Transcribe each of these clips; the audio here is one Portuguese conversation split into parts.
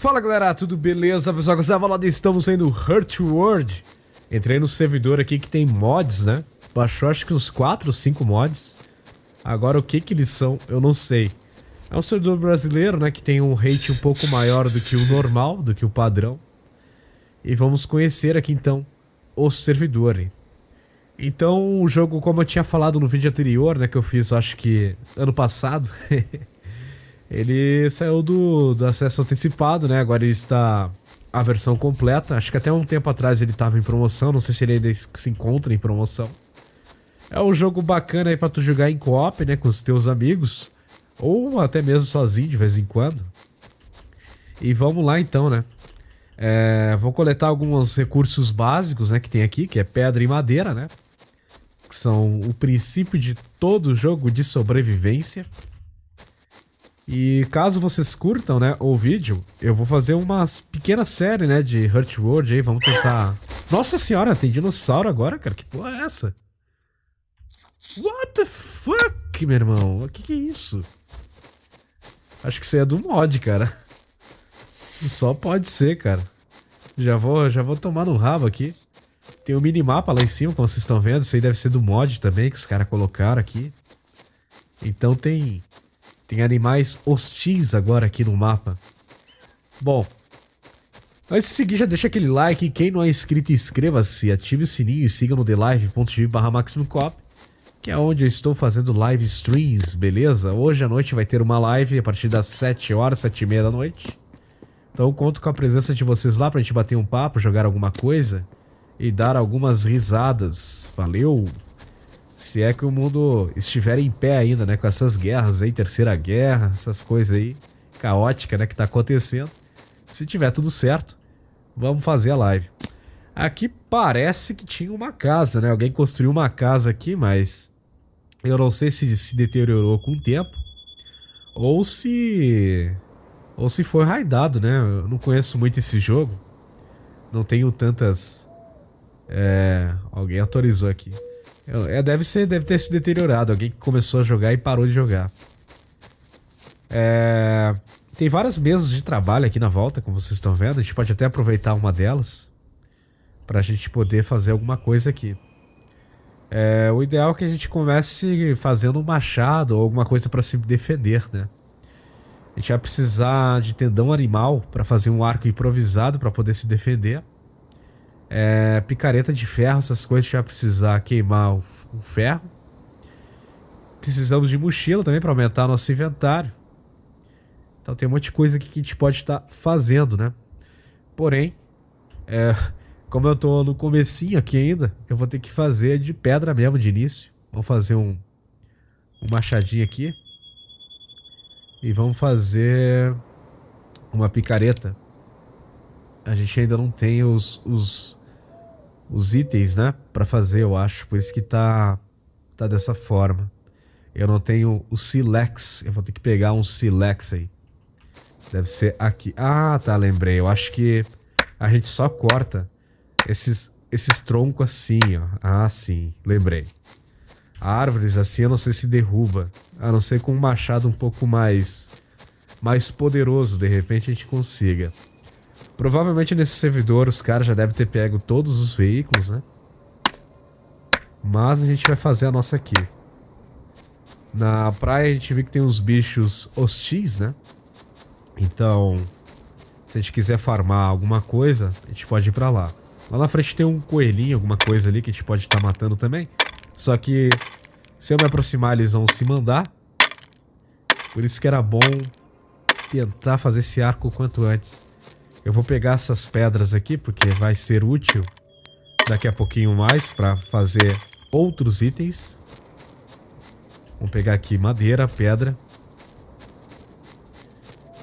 Fala galera, tudo beleza? Pessoal, estava Alada, estamos aí no Hurt World. Entrei no servidor aqui que tem mods, né? Baixou acho que uns 4 ou 5 mods. Agora o que que eles são, eu não sei. É um servidor brasileiro, né? Que tem um rate um pouco maior do que o normal, do que o padrão. E vamos conhecer aqui então o servidor. Então o jogo, como eu tinha falado no vídeo anterior, né? Que eu fiz acho que ano passado. Ele saiu do, do acesso antecipado, né? Agora ele está a versão completa. Acho que até um tempo atrás ele estava em promoção, não sei se ele ainda se encontra em promoção. É um jogo bacana aí para tu jogar em co-op, né, com os teus amigos ou até mesmo sozinho de vez em quando. E vamos lá então, né? É, vou coletar alguns recursos básicos, né, que tem aqui, que é pedra e madeira, né? Que são o princípio de todo jogo de sobrevivência. E caso vocês curtam, né, o vídeo, eu vou fazer uma pequena série, né, de Hurt World aí, vamos tentar... Nossa senhora, tem dinossauro agora, cara, que porra é essa? What the fuck, meu irmão? O que que é isso? Acho que isso aí é do mod, cara. Só pode ser, cara. Já vou, já vou tomar no rabo aqui. Tem o um minimapa lá em cima, como vocês estão vendo. Isso aí deve ser do mod também, que os caras colocaram aqui. Então tem tem animais hostis agora aqui no mapa. Bom. Antes de seguir, já deixa aquele like. Quem não é inscrito, inscreva-se, ative o sininho e siga no thelive.tv maximumcop que é onde eu estou fazendo live streams, beleza? Hoje à noite vai ter uma live a partir das 7 horas, 7 e meia da noite. Então conto com a presença de vocês lá pra gente bater um papo, jogar alguma coisa e dar algumas risadas. Valeu! Se é que o mundo estiver em pé ainda, né? Com essas guerras aí, terceira guerra, essas coisas aí caótica, né, que tá acontecendo. Se tiver tudo certo, vamos fazer a live. Aqui parece que tinha uma casa, né? Alguém construiu uma casa aqui, mas eu não sei se se deteriorou com o tempo ou se ou se foi raidado, né? Eu não conheço muito esse jogo. Não tenho tantas é... alguém autorizou aqui. É, deve ser, deve ter se deteriorado. Alguém que começou a jogar e parou de jogar. É... Tem várias mesas de trabalho aqui na volta, como vocês estão vendo. A gente pode até aproveitar uma delas para a gente poder fazer alguma coisa aqui. É, o ideal é que a gente comece fazendo um machado ou alguma coisa para se defender, né? A gente vai precisar de tendão animal para fazer um arco improvisado para poder se defender. É, picareta de ferro, essas coisas, já vai precisar queimar o, o ferro. Precisamos de mochila também para aumentar nosso inventário. Então tem um monte de coisa aqui que a gente pode estar tá fazendo, né? Porém, é, como eu estou no comecinho aqui ainda, eu vou ter que fazer de pedra mesmo de início. Vamos fazer um, um machadinho aqui. E vamos fazer uma picareta. A gente ainda não tem os, os os itens, né? Para fazer, eu acho. Por isso que tá, tá dessa forma. Eu não tenho o Silex. Eu vou ter que pegar um Silex aí. Deve ser aqui. Ah, tá, lembrei. Eu acho que a gente só corta esses, esses troncos assim, ó. Ah, sim. Lembrei. Árvores assim eu não sei se derruba. A não ser com um machado um pouco mais... Mais poderoso, de repente a gente consiga. Provavelmente nesse servidor os caras já devem ter pego todos os veículos, né? Mas a gente vai fazer a nossa aqui. Na praia a gente viu que tem uns bichos hostis, né? Então, se a gente quiser farmar alguma coisa, a gente pode ir pra lá. Lá na frente tem um coelhinho, alguma coisa ali que a gente pode estar tá matando também. Só que se eu me aproximar eles vão se mandar. Por isso que era bom tentar fazer esse arco o quanto antes. Eu vou pegar essas pedras aqui, porque vai ser útil daqui a pouquinho mais para fazer outros itens. Vamos pegar aqui madeira, pedra.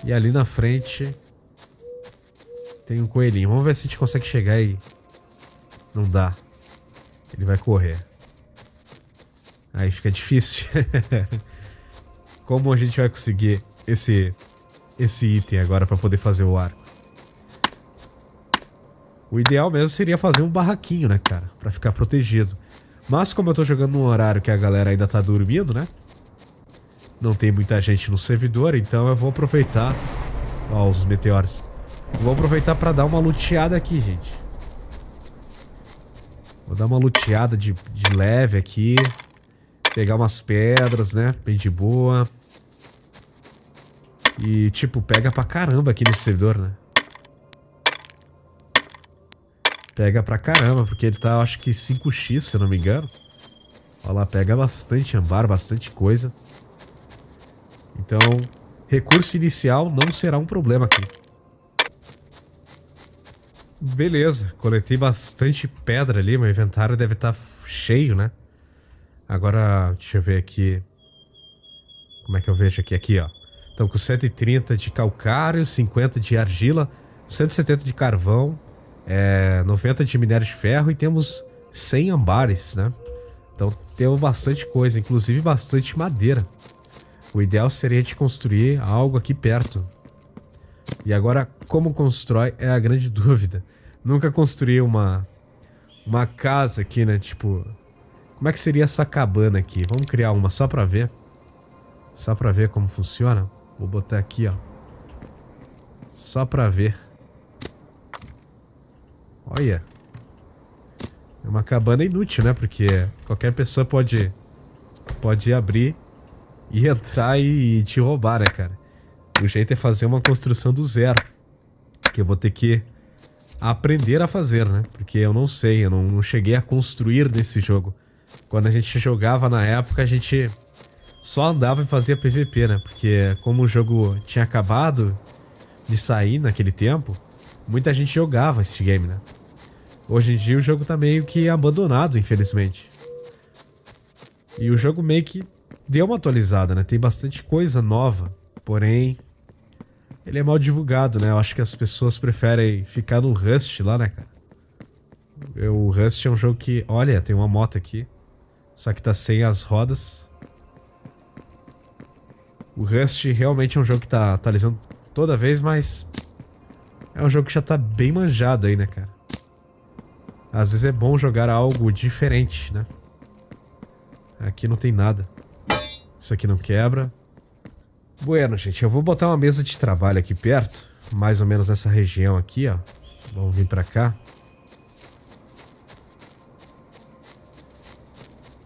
E ali na frente tem um coelhinho. Vamos ver se a gente consegue chegar aí. Não dá. Ele vai correr. Aí fica difícil. Como a gente vai conseguir esse esse item agora para poder fazer o arco? O ideal mesmo seria fazer um barraquinho, né, cara? Pra ficar protegido. Mas como eu tô jogando num horário que a galera ainda tá dormindo, né? Não tem muita gente no servidor, então eu vou aproveitar... Ó, os meteoros. Vou aproveitar pra dar uma luteada aqui, gente. Vou dar uma luteada de, de leve aqui. Pegar umas pedras, né? Bem de boa. E, tipo, pega pra caramba aqui nesse servidor, né? Pega pra caramba, porque ele tá, acho que 5x, se eu não me engano. Olha lá, pega bastante ambar, bastante coisa. Então, recurso inicial não será um problema aqui. Beleza, coletei bastante pedra ali, meu inventário deve estar tá cheio, né? Agora, deixa eu ver aqui. Como é que eu vejo aqui? Aqui, ó. Então, com 130 de calcário, 50 de argila, 170 de carvão, é, 90 de minério de ferro e temos 100 ambares, né? Então temos bastante coisa, inclusive bastante madeira. O ideal seria de construir algo aqui perto. E agora, como constrói é a grande dúvida. Nunca construí uma, uma casa aqui, né? Tipo, como é que seria essa cabana aqui? Vamos criar uma só pra ver. Só pra ver como funciona. Vou botar aqui, ó. Só pra ver. Olha. É uma cabana inútil, né? Porque qualquer pessoa pode, pode abrir e entrar e, te roubar, né, cara? o jeito é fazer uma construção do zero. Que eu vou ter que aprender a fazer, né? Porque eu não sei, eu não, não cheguei a construir nesse jogo. Quando a gente jogava na época, a gente só andava e fazia PVP, né? Porque como o jogo tinha acabado de sair naquele tempo, muita gente jogava esse game, né? Hoje em dia o jogo tá meio que abandonado, infelizmente. E o jogo meio que deu uma atualizada, né? Tem bastante coisa nova, porém ele é mal divulgado, né? Eu acho que as pessoas preferem ficar no Rust lá, né, cara? Eu, o Rust é um jogo que, olha, tem uma moto aqui, só que tá sem as rodas. O Rust realmente é um jogo que tá atualizando toda vez, mas é um jogo que já tá bem manjado aí, né, cara? Às vezes é bom jogar algo diferente, né? Aqui não tem nada. Isso aqui não quebra. Bueno, gente, eu vou botar uma mesa de trabalho aqui perto. Mais ou menos nessa região aqui, ó. Vamos vir pra cá.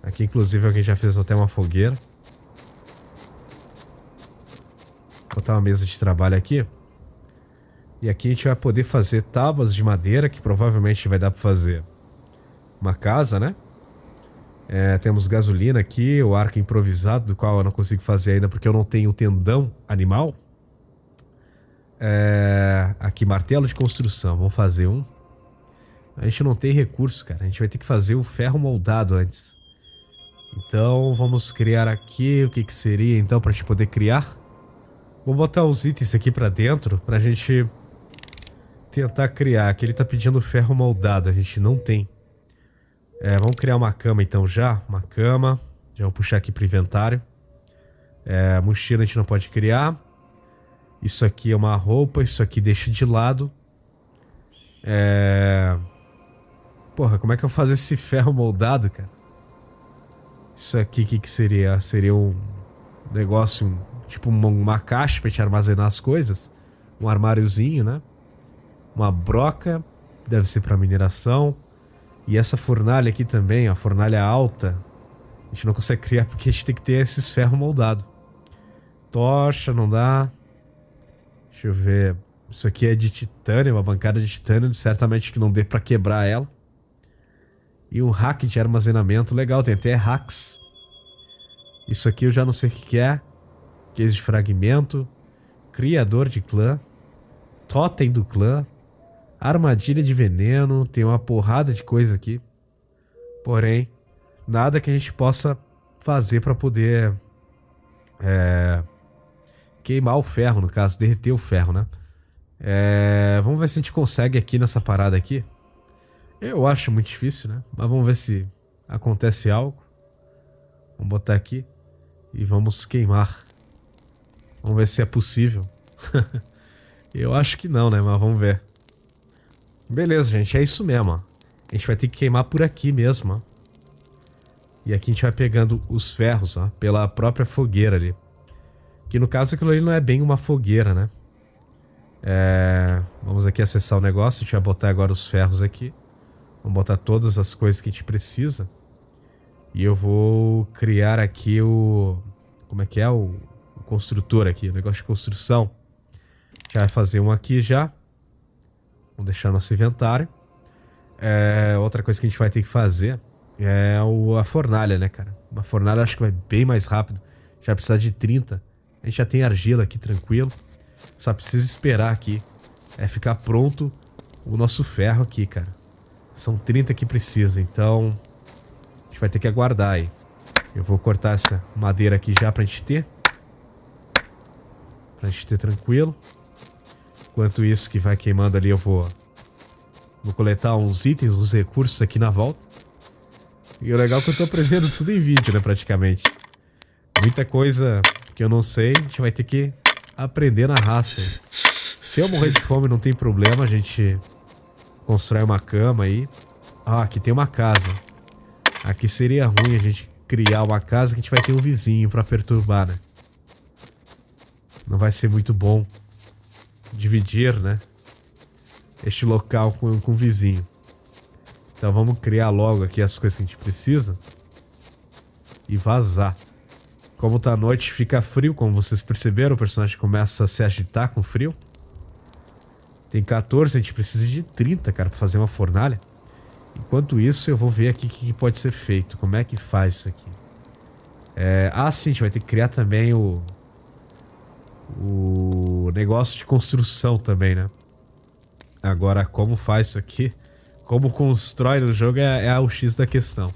Aqui, inclusive, alguém já fez até uma fogueira. Vou botar uma mesa de trabalho aqui. E aqui a gente vai poder fazer tábuas de madeira, que provavelmente vai dar para fazer uma casa, né? É, temos gasolina aqui, o arco improvisado, do qual eu não consigo fazer ainda porque eu não tenho tendão animal. É, aqui, martelo de construção, vamos fazer um. A gente não tem recurso, cara. A gente vai ter que fazer o ferro moldado antes. Então, vamos criar aqui o que, que seria, então, para a gente poder criar. Vou botar os itens aqui para dentro, para a gente tentar criar, que ele tá pedindo ferro moldado, a gente não tem. É, vamos criar uma cama então já, uma cama. Já vou puxar aqui pro inventário. É, mochila a gente não pode criar. Isso aqui é uma roupa, isso aqui deixa de lado. É... Porra, como é que eu faço esse ferro moldado, cara? Isso aqui, o que, que seria? Seria um negócio, um, tipo uma, uma caixa pra te armazenar as coisas? Um armáriozinho, né? uma broca, deve ser para mineração. E essa fornalha aqui também, a fornalha alta, a gente não consegue criar porque a gente tem que ter esses ferros moldados. Tocha, não dá. Deixa eu ver. Isso aqui é de titânio, uma bancada de titânio, certamente que não dê para quebrar ela. E um rack de armazenamento legal, tem até hacks. Isso aqui eu já não sei o que é. Case de fragmento. Criador de clã. Totem do clã armadilha de veneno, tem uma porrada de coisa aqui. Porém, nada que a gente possa fazer para poder é, queimar o ferro, no caso, derreter o ferro, né? É, vamos ver se a gente consegue aqui nessa parada aqui. Eu acho muito difícil, né? Mas vamos ver se acontece algo. Vamos botar aqui e vamos queimar. Vamos ver se é possível. Eu acho que não, né? Mas vamos ver. Beleza, gente, é isso mesmo. A gente vai ter que queimar por aqui mesmo. E aqui a gente vai pegando os ferros, ó, pela própria fogueira ali. Que no caso aquilo ali não é bem uma fogueira, né? É... Vamos aqui acessar o negócio, a gente vai botar agora os ferros aqui. Vamos botar todas as coisas que a gente precisa. E eu vou criar aqui o... Como é que é? O, o construtor aqui, o negócio de construção. gente vai fazer um aqui já. Vamos deixar nosso inventário. É, outra coisa que a gente vai ter que fazer é o, a fornalha, né, cara? Uma fornalha acho que vai bem mais rápido. Já precisa de 30. A gente já tem argila aqui, tranquilo. Só precisa esperar aqui. É ficar pronto o nosso ferro aqui, cara. São 30 que precisa, então... A gente vai ter que aguardar aí. Eu vou cortar essa madeira aqui já pra gente ter. Pra gente ter tranquilo. Enquanto isso que vai queimando ali, eu vou, vou coletar uns itens, uns recursos aqui na volta. E o legal é que eu tô aprendendo tudo em vídeo, né, praticamente. Muita coisa que eu não sei, a gente vai ter que aprender na raça. Se eu morrer de fome, não tem problema, a gente constrói uma cama aí. Ah, aqui tem uma casa. Aqui seria ruim a gente criar uma casa que a gente vai ter um vizinho pra perturbar, né? Não vai ser muito bom dividir, né? Este local com, com o vizinho. Então vamos criar logo aqui as coisas que a gente precisa. E vazar. Como tá noite, fica frio, como vocês perceberam, o personagem começa a se agitar com frio. Tem 14, a gente precisa de 30, cara, pra fazer uma fornalha. Enquanto isso, eu vou ver aqui o que, pode ser feito. Como é que faz isso aqui. É... Ah, sim, a gente vai ter que criar também o o negócio de construção também, né? Agora, como faz isso aqui? Como constrói no jogo é, é o X da questão.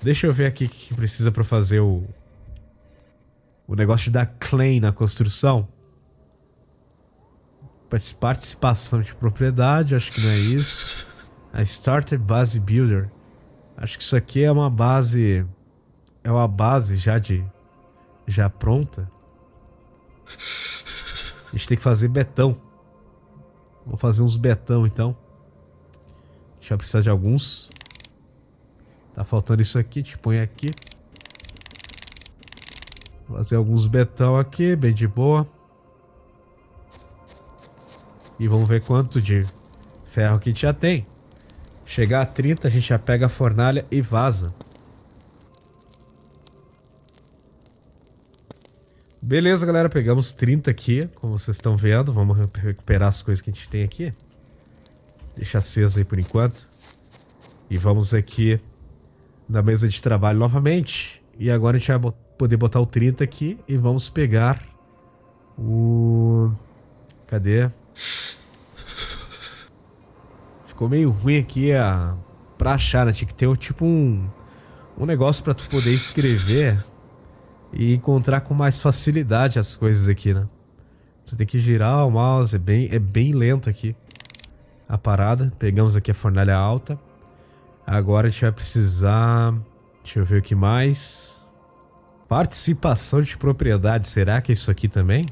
Deixa eu ver aqui o que precisa para fazer o... O negócio da claim na construção. Participação de propriedade, acho que não é isso. A Starter Base Builder. Acho que isso aqui é uma base... É uma base já de... Já pronta. A gente tem que fazer betão. Vou fazer uns betão então. A gente vai precisar de alguns. Tá faltando isso aqui, gente põe aqui. Fazer alguns betão aqui, bem de boa. E vamos ver quanto de ferro que a gente já tem. Chegar a 30, a gente já pega a fornalha e vaza. Beleza, galera. Pegamos 30 aqui, como vocês estão vendo. Vamos recuperar as coisas que a gente tem aqui. Deixa aceso aí por enquanto. E vamos aqui na mesa de trabalho novamente. E agora a gente vai poder botar o 30 aqui e vamos pegar o... Cadê? Ficou meio ruim aqui a... pra achar, né? Tinha que ter tipo um, um negócio pra tu poder escrever e encontrar com mais facilidade as coisas aqui, né? Você tem que girar o mouse, é bem, é bem lento aqui a parada. Pegamos aqui a fornalha alta. Agora a gente vai precisar... Deixa eu ver o que mais... Participação de propriedade, será que é isso aqui também?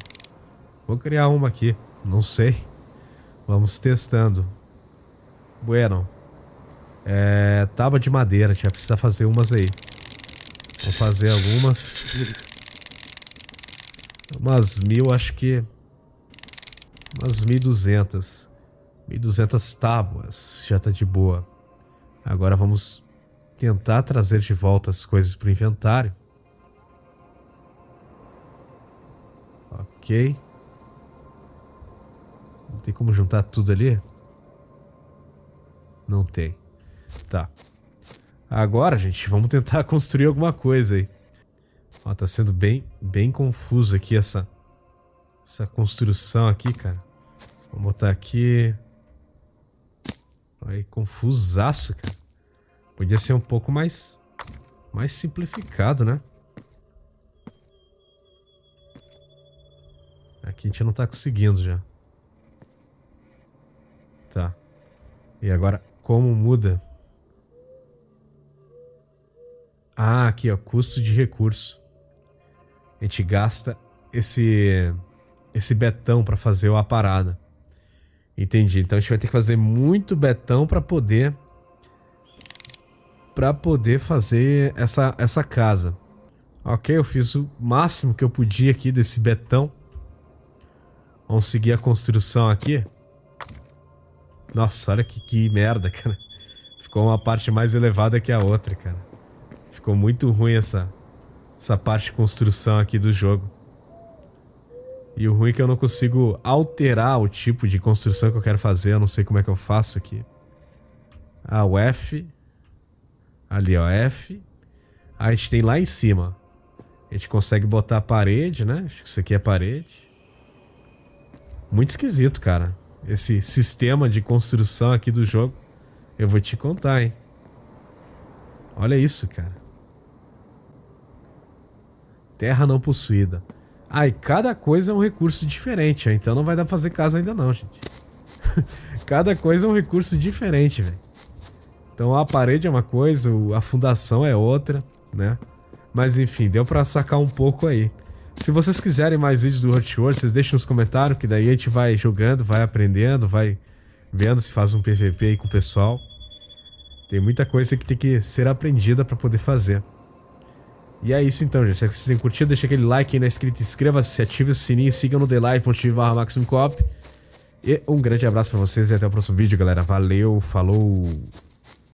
Vou criar uma aqui, não sei. Vamos testando. Bueno. É, tábua de madeira, a gente vai precisar fazer umas aí. Vou fazer algumas. Umas mil, acho que... Umas mil duzentas. Mil duzentas tábuas. Já tá de boa. Agora vamos tentar trazer de volta as coisas pro inventário. Ok. Não tem como juntar tudo ali? Não tem. Tá. Agora, gente, vamos tentar construir alguma coisa aí. Ó, tá sendo bem, bem confuso aqui essa, essa construção aqui, cara. Vamos botar aqui... Aí, confusaço, cara. Podia ser um pouco mais... Mais simplificado, né? Aqui a gente não tá conseguindo já. Tá. E agora, como muda? Ah, aqui, ó, custo de recurso. A gente gasta esse esse betão para fazer a parada. Entendi. Então a gente vai ter que fazer muito betão para poder para poder fazer essa essa casa. OK, eu fiz o máximo que eu podia aqui desse betão. Vamos seguir a construção aqui. Nossa, olha que, que merda, cara. Ficou uma parte mais elevada que a outra, cara. Ficou muito ruim essa, essa parte de construção aqui do jogo. E o ruim é que eu não consigo alterar o tipo de construção que eu quero fazer. Eu não sei como é que eu faço aqui. Ah, o F. Ali, ó, F. Ah, a gente tem lá em cima. A gente consegue botar a parede, né? Acho que isso aqui é parede. Muito esquisito, cara. Esse sistema de construção aqui do jogo. Eu vou te contar, hein? Olha isso, cara terra não possuída. Ai, cada coisa é um recurso diferente, ó, então não vai dar pra fazer casa ainda não, gente. cada coisa é um recurso diferente, velho. Então a parede é uma coisa, a fundação é outra, né? Mas enfim, deu pra sacar um pouco aí. Se vocês quiserem mais vídeos do World, vocês deixem nos comentários, que daí a gente vai jogando, vai aprendendo, vai vendo se faz um PVP aí com o pessoal. Tem muita coisa que tem que ser aprendida para poder fazer. E é isso então, gente. Se vocês têm curtido, deixa aquele like aí na inscrito. inscreva-se, ative o sininho, siga no thelive.tv E um grande abraço pra vocês e até o próximo vídeo, galera. Valeu, falou!